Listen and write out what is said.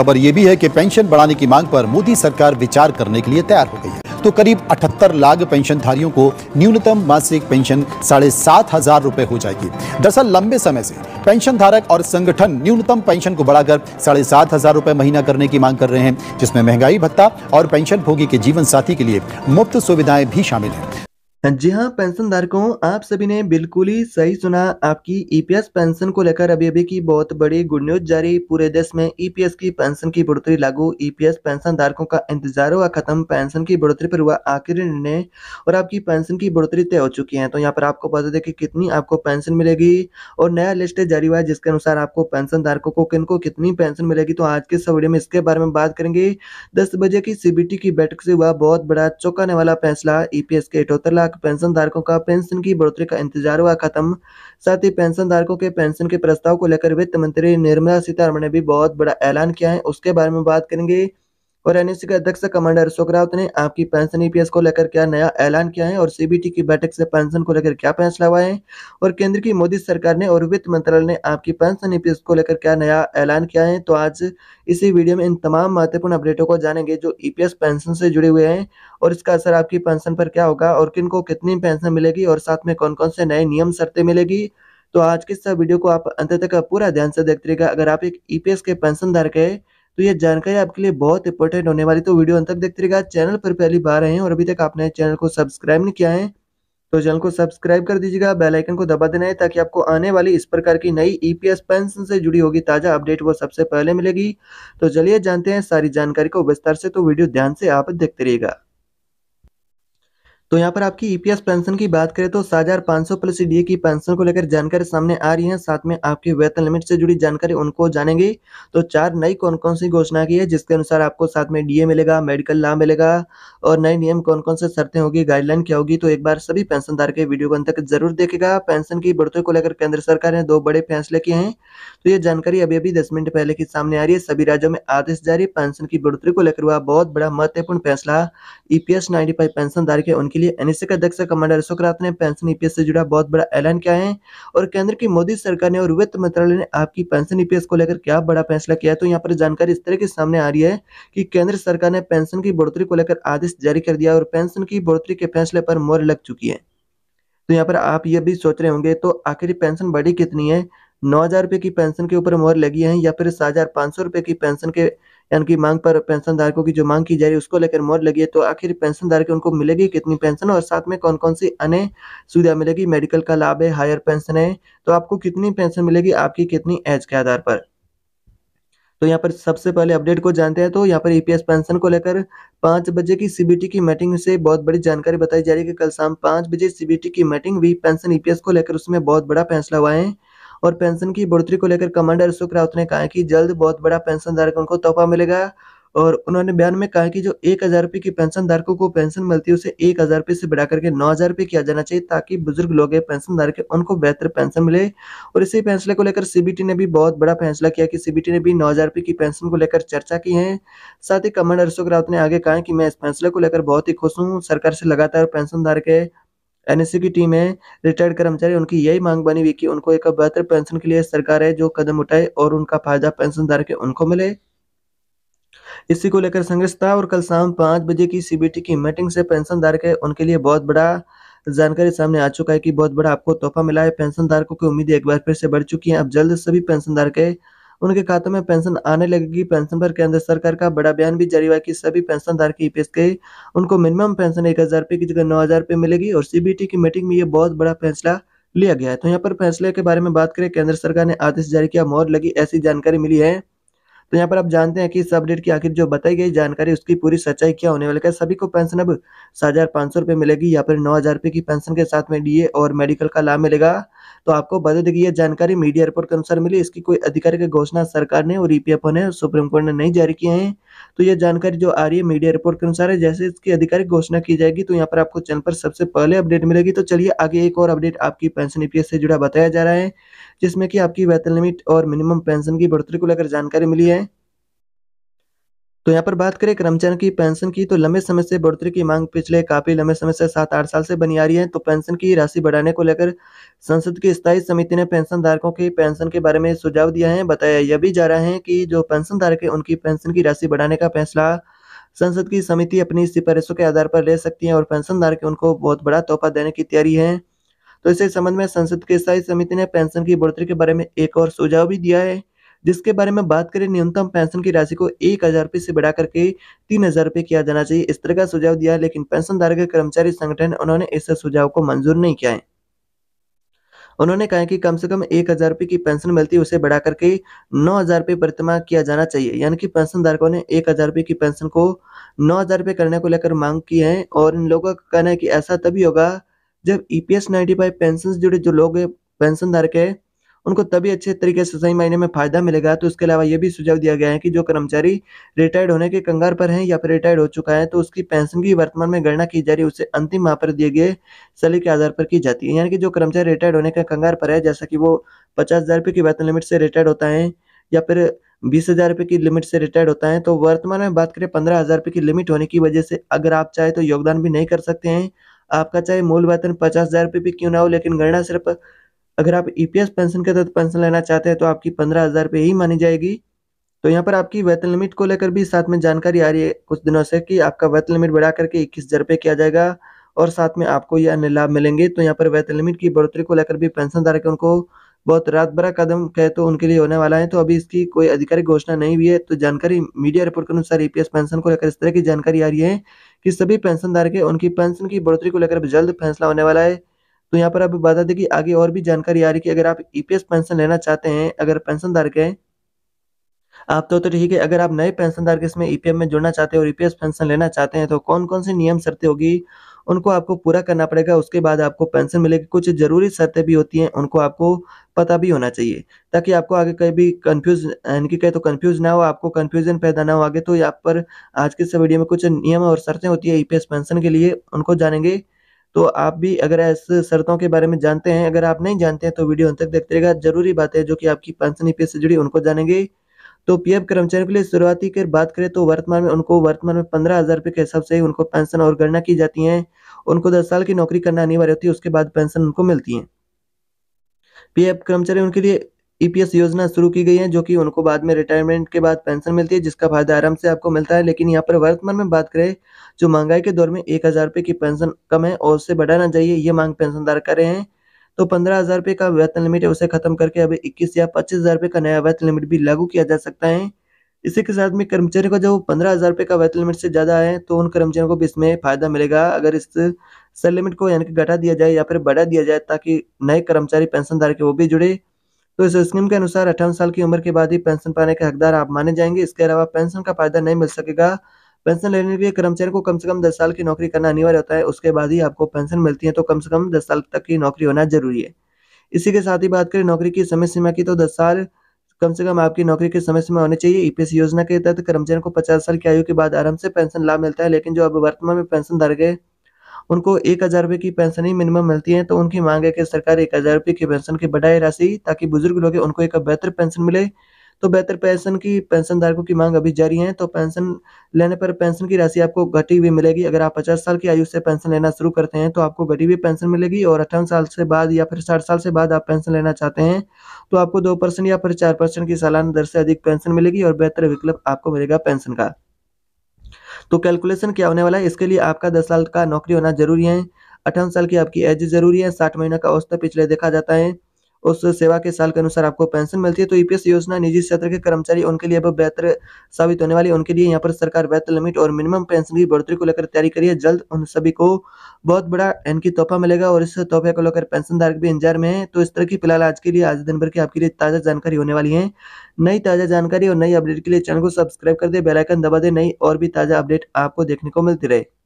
खबर ये भी है कि पेंशन बढ़ाने की मांग पर मोदी सरकार विचार करने के लिए तैयार हो गई है तो करीब 78 लाख पेंशनधारियों को न्यूनतम मासिक पेंशन साढ़े सात हजार रूपए हो जाएगी दरअसल लंबे समय से पेंशन धारक और संगठन न्यूनतम पेंशन को बढ़ाकर साढ़े सात हजार रुपए महीना करने की मांग कर रहे हैं जिसमें महंगाई भत्ता और पेंशन भोगी के जीवन साथी के लिए मुफ्त सुविधाएं भी शामिल हैं जी हाँ पेंशन धारकों आप सभी ने बिल्कुल ही सही सुना आपकी ईपीएस e पेंशन को लेकर अभी अभी की बहुत बड़ी गुड न्यूज जारी पूरे देश में ईपीएस e की पेंशन की बढ़ोतरी लागू ईपीएस e पेंशन धारकों का इंतजार हुआ खत्म पेंशन की बढ़ोतरी पर हुआ आखिरी निर्णय और आपकी पेंशन की बढ़ोतरी तय हो चुकी है तो यहाँ पर आपको बता दें कि कितनी आपको पेंशन मिलेगी और नया लिस्ट जारी हुआ है जिसके अनुसार आपको पेंशन धारकों को किनको कितनी पेंशन मिलेगी तो आज के इस वीडियो में इसके बारे में बात करेंगे दस बजे की सीबीटी की बैठक से हुआ बहुत बड़ा चौंकाने वाला फैसला ईपीएस के अठोत्तर लाख लाख पेंशन धारकों का पेंशन की बढ़ोतरी का इंतजार हुआ खत्म साथ ही पेंशन धारकों के पेंशन के प्रस्ताव को लेकर वित्त मंत्री निर्मला सीतारमण ने भी बहुत बड़ा ऐलान किया है उसके बारे में बात करेंगे और एनएससी के अध्यक्ष कमांडर अशोक राउत ने आपकी पेंशन ईपीएस e को लेकर क्या नया ऐलान किया है और सीबीटी की बैठक से पेंशन को लेकर क्या फैसला हुआ है और केंद्र की मोदी सरकार ने और वित्त मंत्रालय ने आपकी पेंशन ईपीएस e को लेकर क्या नया ऐलान किया है तो आज इसी वीडियो में इन तमाम महत्वपूर्ण अपडेटों को जानेंगे जो ईपीएस e पेंशन से जुड़े हुए हैं और इसका असर आपकी पेंशन पर क्या होगा और किन को कितनी पेंशन मिलेगी और साथ में कौन कौन से नए नियम शर्तें मिलेगी तो आज के इस वीडियो को आप अंत तक पूरा ध्यान से देखते रहेगा अगर आप एक ईपीएस के पेंशन धारक है तो ये जानकारी आपके लिए बहुत इंपॉर्टेंट होने वाली तो वीडियो अंत देखते रहेगा चैनल पर पहली बार आए हैं और अभी तक आपने चैनल को सब्सक्राइब नहीं किया है तो चैनल को सब्सक्राइब कर दीजिएगा बेल आइकन को दबा देना है ताकि आपको आने वाली इस प्रकार की नई ईपीएस e पेंशन से जुड़ी होगी ताज़ा अपडेट वो सबसे पहले मिलेगी तो चलिए जानते हैं सारी जानकारी को विस्तार से तो वीडियो ध्यान से आप देखते रहिएगा तो यहाँ पर आपकी ईपीएस e पेंशन की बात करें तो सात हजार पांच सौ प्लस डी की पेंशन को लेकर जानकारी सामने आ रही है साथ में आपकी वेतन लिमिट से जुड़ी जानकारी उनको जानेंगे तो चार नई कौन कौन सी घोषणा की है जिसके अनुसार आपको साथ में डीए मिलेगा मेडिकल लाभ मिलेगा और नए नियम कौन कौन से शर्तें होगी गाइडलाइन क्या होगी तो एक बार सभी पेंशनदार के वीडियो को अंत तक जरूर देखेगा पेंशन की बढ़ोतरी को लेकर केंद्र सरकार ने दो बड़े फैसले किए हैं तो ये जानकारी अभी अभी दस मिनट पहले की सामने आ रही है सभी राज्यों में आदेश जारी पेंशन की बढ़ोतरी को लेकर हुआ बहुत बड़ा महत्वपूर्ण फैसला ईपीएस नाइन्टी पेंशनदार के उनकी लिए एनएसए का अध्यक्ष कमांडर अशोक रात ने पेंशन ईपीएस e से जुड़ा बहुत बड़ा ऐलान किया है और केंद्र की मोदी सरकार ने और वित्त मंत्रालय ने आपकी पेंशन ईपीएस e को लेकर क्या बड़ा फैसला किया है तो यहाँ पर जानकारी इस तरह की सामने आ रही है कि केंद्र सरकार ने पेंशन की बढ़ोतरी को लेकर आदेश जारी कर दिया और पेंशन की बढ़ोतरी के फैसले पर मोर लग चुकी है तो यहाँ पर आप ये भी सोच रहे होंगे तो आखिर पेंशन बढ़ी कितनी है नौ हजार रुपये की पेंशन के ऊपर मोहर लगी है या फिर सात हजार पाँच सौ रुपये की पेंशन के कि मांग पर पेंशन धारकों की जो मांग की जा रही है उसको लेकर मोर लगी है तो आखिर पेंशन धारक उनको मिलेगी कितनी पेंशन और साथ में कौन कौन सी अन्य सुविधा मिलेगी मेडिकल का लाभ है हायर पेंशन है तो आपको कितनी पेंशन मिलेगी आपकी कितनी एज के आधार पर तो यहाँ पर सबसे पहले अपडेट को जानते हैं तो यहाँ पर ईपीएस e पेंशन को लेकर पांच बजे की सीबीटी की मीटिंग से बहुत बड़ी जानकारी बताई जा रही है कि कल शाम पांच बजे सीबीटी की मीटिंग हुई पेंशन ईपीएस e को लेकर उसमें बहुत बड़ा फैसला हुआ है और पेंशन की बढ़ोतरी को लेकर कमांडर अशोक रावत ने कहा कि जल्द बहुत बड़ा पेंशन धारकों को तोहफा मिलेगा और उन्होंने बयान में कहा कि जो एक हज़ार रुपये की पेंशन धारकों को पेंशन मिलती है उसे एक हज़ार रुपये से बढ़ा करके नौ हज़ार रुपये किया जाना चाहिए ताकि बुजुर्ग लोग हैं पेंशन धारक उनको बेहतर पेंशन मिले और इसी फैसले को लेकर सीबीटी ने भी बहुत बड़ा फैसला किया कि सीबीटी ने भी नौ हज़ार रुपये की पेंशन को लेकर चर्चा की है साथ ही कमांडर अशोक रावत ने आगे कहा कि मैं इस फैसले को लेकर बहुत ही खुश हूँ सरकार से लगातार पेंशन धारक एनएससी की टीम है रिटायर्ड कर्मचारी उनकी यही मांग बनी हुई कि उनको एक बेहतर पेंशन के लिए सरकार है जो कदम उठाए और उनका फायदा पेंशन धारक उनको मिले इसी को लेकर संघर्ष था और कल शाम पांच बजे की सीबीटी की मीटिंग से पेंशन धारक है उनके लिए बहुत बड़ा जानकारी सामने आ चुका है कि बहुत बड़ा आपको तोहफा मिला है पेंशन धारकों की उम्मीद एक बार फिर से बढ़ चुकी है अब जल्द सभी पेंशन धारक उनके खातों में पेंशन आने लगेगी पेंशन पर केंद्र सरकार का बड़ा बयान भी जारी हुआ कि सभी की पेश के उनको मिनिमम पेंशन एक हज़ार की जगह नौ हज़ार मिलेगी और सीबीटी की मीटिंग में यह बहुत बड़ा फैसला लिया गया है तो यहाँ पर फैसले के बारे में बात करें केंद्र सरकार ने आदेश जारी किया मोहर लगी ऐसी जानकारी मिली है तो यहाँ पर आप जानते हैं कि इस अपडेट की आखिर जो बताई गई जानकारी उसकी पूरी सच्चाई क्या होने वाली है सभी को पेंशन अब सात हज़ार सौ मिलेगी या फिर नौ हज़ार रुपए की पेंशन के साथ में डीए और मेडिकल का लाभ मिलेगा तो आपको बता देगी ये जानकारी मीडिया रिपोर्ट के अनुसार मिली इसकी कोई आधिकारिक घोषणा सरकार ने और ईपीएफओ ने सुप्रीम कोर्ट ने नहीं जारी किए हैं तो ये जानकारी जो आ रही है मीडिया रिपोर्ट के अनुसार है जैसे इसकी आधिकारिक घोषणा की जाएगी तो यहाँ पर आपको चैनल पर सबसे पहले अपडेट मिलेगी तो चलिए आगे एक और अपडेट आपकी पेंशन ईपीएस से जुड़ा बताया जा रहा है जिसमें कि आपकी वेतन लिमिट और मिनिमम पेंशन की बढ़ोतरी को लेकर जानकारी मिली है तो यहाँ पर बात करें कर्मचारियों की पेंशन की तो लंबे समय से बढ़ोतरी की मांग पिछले काफी लंबे समय से सात आठ साल से बनी आ रही है तो पेंशन की राशि बढ़ाने को लेकर संसद की स्थायी समिति ने पेंशन धारकों की पेंशन के बारे में सुझाव दिया है बताया यह भी जा रहा है कि जो पेंशन धारक है उनकी पेंशन की राशि बढ़ाने का फैसला संसद की समिति अपनी सिफारिशों के आधार पर ले सकती है और पेंशन धारक उनको बहुत बड़ा तोहफा देने की तैयारी है तो इसी संबंध में संसद की स्थायी समिति ने पेंशन की बढ़ोतरी के बारे में एक और सुझाव भी दिया है जिसके बारे में बात करें न्यूनतम पेंशन की राशि को एक हज़ार रुपये से बढ़ा करके तीन हज़ार रुपये किया जाना चाहिए इस तरह का सुझाव दिया लेकिन पेंशनधारक कर्मचारी संगठन उन्होंने इस सुझाव को मंजूर नहीं किया है उन्होंने कहा कि कम से कम एक हजार रुपये की पेंशन मिलती है उसे बढ़ा करके नौ हजार रुपये प्रतिमा किया जाना चाहिए यानी कि पेंशन धारकों ने एक हजार रुपये की पेंशन को नौ हजार रुपये करने को लेकर मांग की है और इन लोगों का कहना है कि ऐसा तभी होगा जब ईपीएस पी नाइन्टी फाइव पेंशन जुड़े जो लोग पेंशन धारक है उनको तभी अच्छे तरीके से सही महीने में फ़ायदा मिलेगा तो इसके अलावा ये भी सुझाव दिया गया है कि जो कर्मचारी रिटायर्ड होने के कंगार पर हैं या फिर रिटायर्ड हो चुका है तो उसकी पेंशन की वर्तमान में गणना की जा रही है उसे अंतिम माह पर दिए गए सली के आधार पर की जाती है यानी कि जो कर्मचारी रिटायर्ड होने के कंगार पर है जैसा कि वो पचास हज़ार रुपये की वेतन लिमिट से रिटायर्ड होता है या फिर बीस हज़ार रुपये की लिमिट से रिटायर्ड होता है तो वर्तमान में बात करें पंद्रह हज़ार रुपये की लिमिट होने की वजह से अगर आप चाहे तो योगदान भी नहीं कर सकते हैं आपका चाहे मूल वेतन पचास हज़ार रुपये भी क्यों ना हो लेकिन गणना सिर्फ अगर आप ईपीएस e पेंशन के तहत तो पेंशन लेना चाहते हैं तो आपकी पंद्रह हज़ार रुपये ही मानी जाएगी तो यहाँ पर आपकी वेतन लिमिट को लेकर भी साथ में जानकारी आ रही है कुछ दिनों से कि आपका वेतन लिमिट बढ़ा करके इक्कीस हज़ार रुपये किया जाएगा और साथ में आपको ये अन्य लाभ मिलेंगे तो यहाँ पर वेतन लिमिट की बढ़ोतरी को लेकर भी पेंशन धारक उनको बहुत रात भरा कदम कहे तो उनके लिए होने वाला है तो अभी इसकी कोई आधिकारिक घोषणा नहीं हुई है तो जानकारी मीडिया रिपोर्ट के अनुसार ईपीएस e पेंशन को लेकर इस तरह की जानकारी आ रही है कि सभी पेंशन धारक उनकी पेंशन की बढ़ोतरी को लेकर जल्द फैसला होने वाला है तो यहाँ पर आप बता दें कि आगे और भी जानकारी आ रही कि अगर आप ईपीएस e पेंशन लेना चाहते हैं अगर पेंशन धारक हैं आप तो, तो ठीक तो है अगर आप नए पेंशन धारक इसमें ईपीएफ e में जुड़ना चाहते हैं और ईपीएस e पेंशन लेना चाहते हैं तो कौन कौन सी नियम शर्तें होगी उनको आपको पूरा करना पड़ेगा उसके बाद आपको पेंशन मिलेगी कुछ जरूरी शर्तें भी होती हैं उनको आपको पता भी होना चाहिए ताकि आपको आगे कहीं भी कंफ्यूज इनकी कहे तो कंफ्यूज ना हो आपको कंफ्यूजन पैदा ना हो आगे तो यहाँ पर आज के इस वीडियो में कुछ नियम और शर्तें होती है ईपीएस पेंशन के लिए उनको जानेंगे तो आप भी अगर इस शर्तों के बारे में जानते हैं अगर आप नहीं जानते हैं तो वीडियो अंत तक देखते रहेगा जरूरी बात है जो कि आपकी पेंशन ई से जुड़ी उनको जानेंगे तो पीएफ कर्मचारियों के लिए शुरुआती की बात करें तो वर्तमान में उनको वर्तमान में पंद्रह हज़ार रुपये के हिसाब से ही उनको पेंशन और गणना की जाती है उनको दस साल की नौकरी करना अनिवार्य होती है उसके बाद पेंशन उनको मिलती है पीएफ कर्मचारी उनके लिए ईपीएस e योजना शुरू की गई है जो कि उनको बाद में रिटायरमेंट के बाद पेंशन मिलती है जिसका फायदा आराम से आपको मिलता है लेकिन यहाँ पर वर्तमान में बात करें जो महंगाई के दौर में एक हज़ार रुपये की पेंशन कम है और उससे बढ़ाना चाहिए ये मांग पेंशनदार कर रहे हैं तो पंद्रह हज़ार रुपये का वेतन लिमिट है उसे खत्म करके अब इक्कीस या पच्चीस हज़ार रुपये का नया वेतन लिमिट भी लागू किया जा सकता है इसी के साथ में कर्मचारियों का जब पंद्रह हज़ार रुपये का वेतन लिमिट से ज़्यादा है तो उन कर्मचारियों को भी इसमें फ़ायदा मिलेगा अगर इस सर लिमिट को यानी कि घटा दिया जाए या फिर बढ़ा दिया जाए ताकि नए कर्मचारी के वो भी जुड़े तो इस स्कीम के अनुसार अठावन साल की उम्र के बाद ही पेंशन पाने के हकदार आप माने जाएंगे इसके अलावा पेंशन का फायदा नहीं मिल सकेगा पेंशन लेने के लिए कर्मचारी को कम से कम दस साल की नौकरी करना अनिवार्य होता है उसके बाद ही आपको पेंशन मिलती है तो कम से कम दस साल तक की नौकरी होना जरूरी है इसी के साथ ही बात करें नौकरी की समय सीमा की तो दस साल कम से कम आपकी नौकरी के समय सीमा होनी चाहिए ईपीएस e योजना के तहत कर्मचारियों को पचास साल की आयु के बाद आराम से पेंशन लाभ मिलता है लेकिन जो अब वर्तमान में पेंशन धारक उनको एक हज़ार रुपये की पेंशन ही मिनिमम मिलती है तो उनकी मांग है कि सरकार एक हज़ार रुपये की पेंशन की बढ़ाए राशि ताकि बुजुर्ग लोग उनको एक बेहतर पेंशन मिले तो बेहतर पेंशन की पेंशन धारकों की मांग अभी जारी है तो पेंशन लेने पर पेंशन की राशि आपको घटी हुई मिलेगी अगर आप पचास साल की आयु से पेंशन लेना शुरू करते हैं तो आपको घटी हुई पेंशन मिलेगी और अठावन साल से बाद या फिर साठ साल से बाद आप पेंशन लेना चाहते हैं तो आपको दो परसेंट या फिर चार परसेंट की सालाना दर से अधिक पेंशन मिलेगी और बेहतर विकल्प आपको मिलेगा पेंशन का तो कैलकुलेशन क्या होने वाला है इसके लिए आपका दस साल का नौकरी होना जरूरी है अठावन साल की आपकी एज जरूरी है साठ महीने का औसत पिछले देखा जाता है उस सेवा के साल के अनुसार आपको पेंशन मिलती है तो ईपीएस योजना निजी क्षेत्र के कर्मचारी उनके लिए अब बेहतर साबित होने वाली उनके लिए यहाँ पर सरकार वेतन लिमिट और मिनिमम पेंशन की बढ़ोतरी को लेकर तैयारी करिए जल्द उन सभी को बहुत बड़ा इनकी तोहफा मिलेगा और इस तोहफे को लेकर पेंशन धारक भी इंतजार में है तो इस तरह की फिलहाल आज के लिए आज दिन भर की आपके लिए ताज़ा जानकारी होने वाली है नई ताज़ा जानकारी और नई अपडेट के लिए चैनल को सब्सक्राइब कर दे बेलाइकन दबा दे नई और भी ताज़ा अपडेट आपको देखने को मिलती रहे